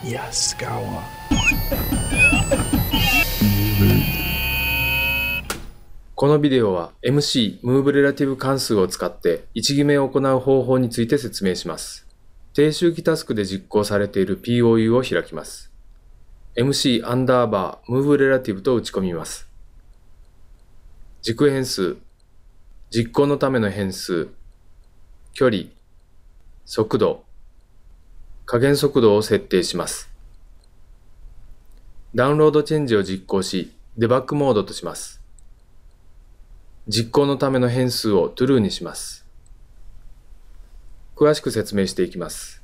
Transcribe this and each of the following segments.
このビデオは MC ムーブレラティブ関数を使って置決めを行う方法について説明します。低周期タスクで実行されている POU を開きます。MC アンダーバームーブレラティブと打ち込みます。軸変数、実行のための変数、距離、速度、加減速度を設定します。ダウンロードチェンジを実行し、デバッグモードとします。実行のための変数を true にします。詳しく説明していきます。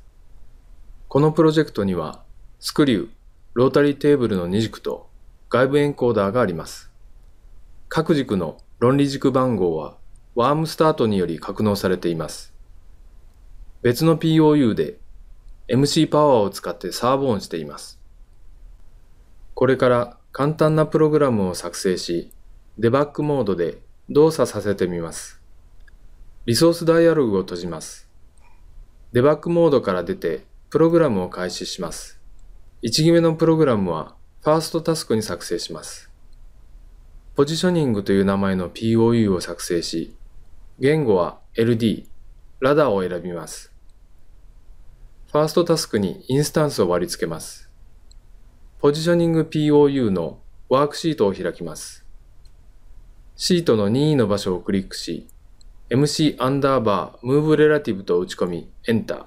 このプロジェクトには、スクリュー、ロータリーテーブルの2軸と外部エンコーダーがあります。各軸の論理軸番号はワームスタートにより格納されています。別の POU で MC パワーを使ってサーブンしています。これから簡単なプログラムを作成し、デバッグモードで動作させてみます。リソースダイアログを閉じます。デバッグモードから出てプログラムを開始します。1決めのプログラムはファーストタスクに作成します。ポジショニングという名前の POU を作成し、言語は LD、ラダーを選びます。ファーストタスクにインスタンスを割り付けます。ポジショニング POU のワークシートを開きます。シートの任意の場所をクリックし、MC アンダーバームーブレラティブと打ち込み、Enter。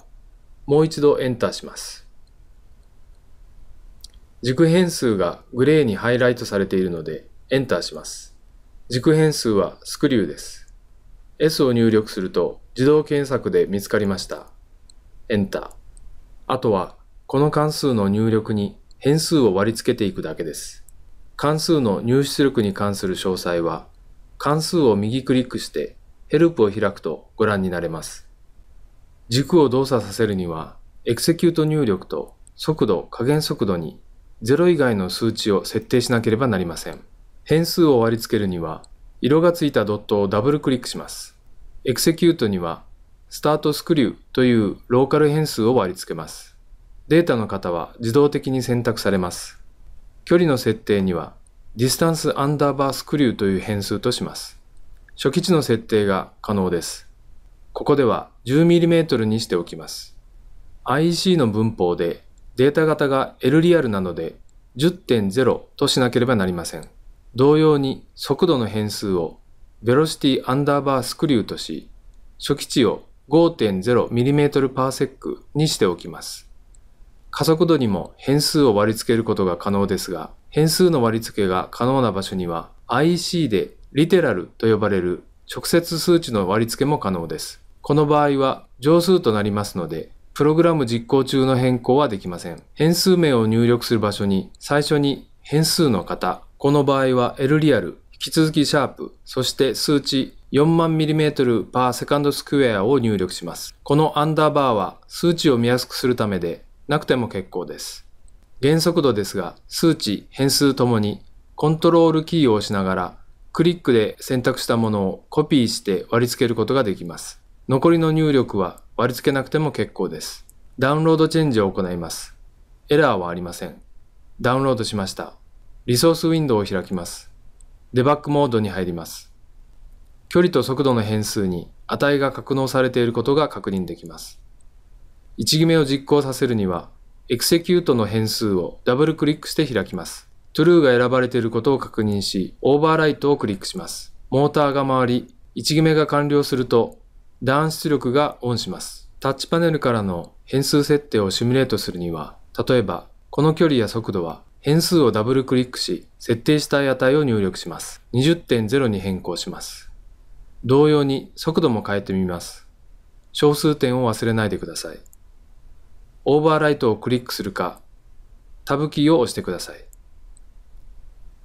もう一度 Enter します。軸変数がグレーにハイライトされているので、Enter します。軸変数はスクリューです。S を入力すると自動検索で見つかりました。Enter。あとは、この関数の入力に変数を割り付けていくだけです。関数の入出力に関する詳細は、関数を右クリックしてヘルプを開くとご覧になれます。軸を動作させるには、エクセキュート入力と速度、加減速度に0以外の数値を設定しなければなりません。変数を割り付けるには、色がついたドットをダブルクリックします。エクセキュートにはスタートスクリューというローカル変数を割り付けます。データの型は自動的に選択されます。距離の設定にはディスタンスアンダーバースクリューという変数とします。初期値の設定が可能です。ここでは 10mm にしておきます。IEC の文法でデータ型が L リアルなので10.0としなければなりません。同様に速度の変数を velocity アンダーバースクリューとし、初期値を 5.0mm/sec にしておきます。加速度にも変数を割り付けることが可能ですが、変数の割り付けが可能な場所には i c でリテラルと呼ばれる直接数値の割り付けも可能です。この場合は乗数となりますので、プログラム実行中の変更はできません。変数名を入力する場所に最初に変数の型、この場合は L リアル、引き続きシャープ、そして数値4万 mm per second square を入力します。このアンダーバーは数値を見やすくするためで、なくても結構です。減速度ですが、数値、変数ともに、コントロールキーを押しながら、クリックで選択したものをコピーして割り付けることができます。残りの入力は割り付けなくても結構です。ダウンロードチェンジを行います。エラーはありません。ダウンロードしました。リソースウィンドウを開きます。デバッグモードに入ります。距離と速度の変数に値が格納されていることが確認できます。1決めを実行させるには、エクセキュートの変数をダブルクリックして開きます。true が選ばれていることを確認し、オーバーライトをクリックします。モーターが回り、1決めが完了すると、ン出力がオンします。タッチパネルからの変数設定をシミュレートするには、例えば、この距離や速度は変数をダブルクリックし、設定したい値を入力します。20.0に変更します。同様に速度も変えてみます。小数点を忘れないでください。オーバーライトをクリックするか、タブキーを押してください。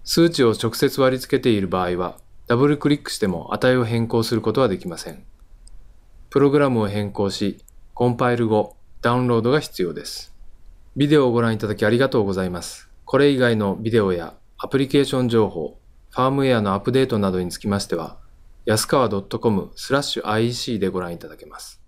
数値を直接割り付けている場合は、ダブルクリックしても値を変更することはできません。プログラムを変更し、コンパイル後、ダウンロードが必要です。ビデオをご覧いただきありがとうございます。これ以外のビデオやアプリケーション情報、ファームウェアのアップデートなどにつきましては、安川 .com スラッシュ IEC でご覧いただけます。